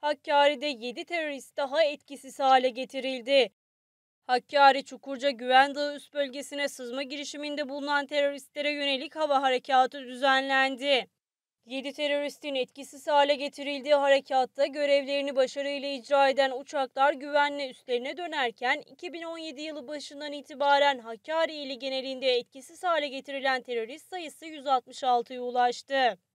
Hakkari'de 7 terörist daha etkisiz hale getirildi. Hakkari Çukurca Güvendağı üst bölgesine sızma girişiminde bulunan teröristlere yönelik hava harekatı düzenlendi. 7 teröristin etkisiz hale getirildiği harekatta görevlerini başarıyla icra eden uçaklar güvenle üstlerine dönerken 2017 yılı başından itibaren Hakkari ili genelinde etkisiz hale getirilen terörist sayısı 166'ya ulaştı.